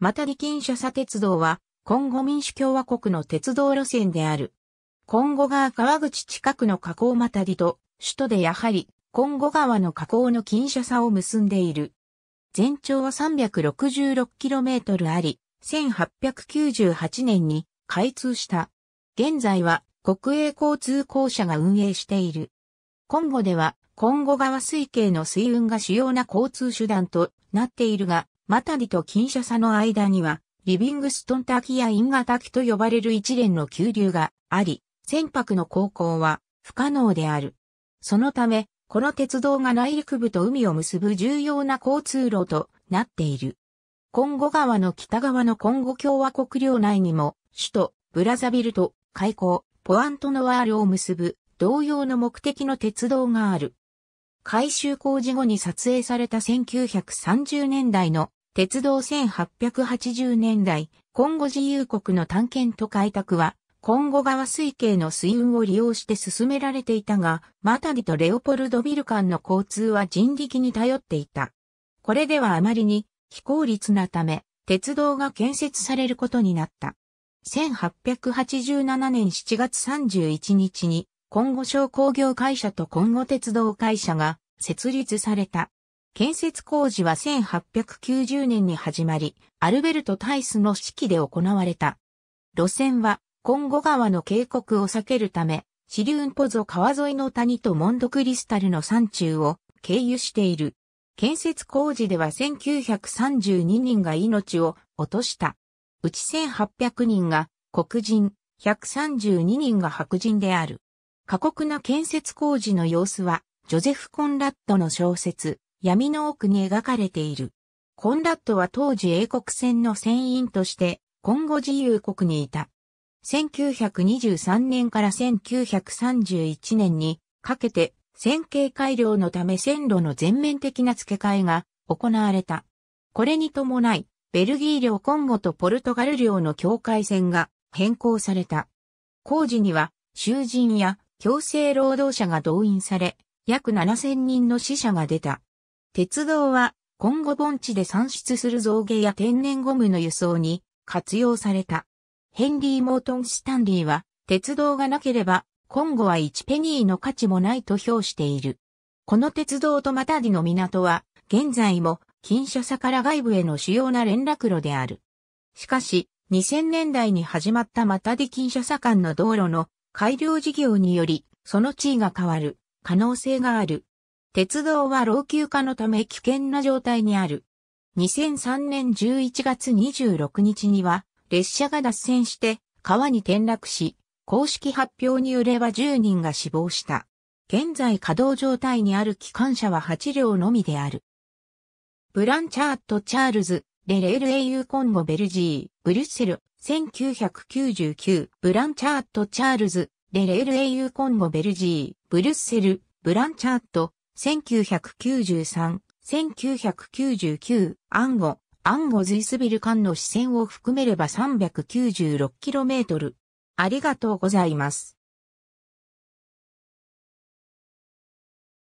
またリキンシャサ鉄道は、コンゴ民主共和国の鉄道路線である。コンゴ川川口近くの河口またりと、首都でやはり、コンゴ川の河口のキンシャサを結んでいる。全長は 366km あり、1898年に開通した。現在は国営交通公社が運営している。コンゴでは、コンゴ川水系の水運が主要な交通手段となっているが、マタディとキンシャサの間には、リビングストン滝やインガ滝と呼ばれる一連の急流があり、船舶の航行は不可能である。そのため、この鉄道が内陸部と海を結ぶ重要な交通路となっている。コンゴ川の北側のコンゴ共和国領内にも、首都ブラザビルと海溝、ポアントノワールを結ぶ同様の目的の鉄道がある。改修工事後に撮影された1930年代の鉄道1880年代、コンゴ自由国の探検と開拓は、コンゴ川水系の水運を利用して進められていたが、マタディとレオポルドビル間の交通は人力に頼っていた。これではあまりに非効率なため、鉄道が建設されることになった。1887年7月31日に、コンゴ商工業会社とコンゴ鉄道会社が設立された。建設工事は1890年に始まり、アルベルト・タイスの指揮で行われた。路線は、今後川の渓谷を避けるため、シリュンポゾ川沿いの谷とモンドクリスタルの山中を経由している。建設工事では1932人が命を落とした。うち1800人が黒人、132人が白人である。過酷な建設工事の様子は、ジョゼフ・コンラッドの小説、闇の奥に描かれている。コンラットは当時英国船の船員として、今後自由国にいた。1923年から1931年にかけて、線形改良のため線路の全面的な付け替えが行われた。これに伴い、ベルギー領コンゴとポルトガル領の境界線が変更された。工事には囚人や強制労働者が動員され、約7000人の死者が出た。鉄道は今後盆地で産出する造形や天然ゴムの輸送に活用された。ヘンリー・モートン・スタンリーは鉄道がなければ今後は1ペニーの価値もないと評している。この鉄道とマタディの港は現在も近所差から外部への主要な連絡路である。しかし2000年代に始まったマタディ近所差間の道路の改良事業によりその地位が変わる可能性がある。鉄道は老朽化のため危険な状態にある。2003年11月26日には、列車が脱線して川に転落し、公式発表によれば10人が死亡した。現在稼働状態にある機関車は8両のみである。ブランチャート・チャールズ、レレール英雄コンゴ・ベルジー、ブリュッセル、1999、ブランチャート・チャールズ、レレール英雄コンゴ・ベルジー、ブリュッセル、ブランチャート、1993、1999、アンゴ、アンゴズイスビル間の視線を含めれば 396km。ありがとうございます。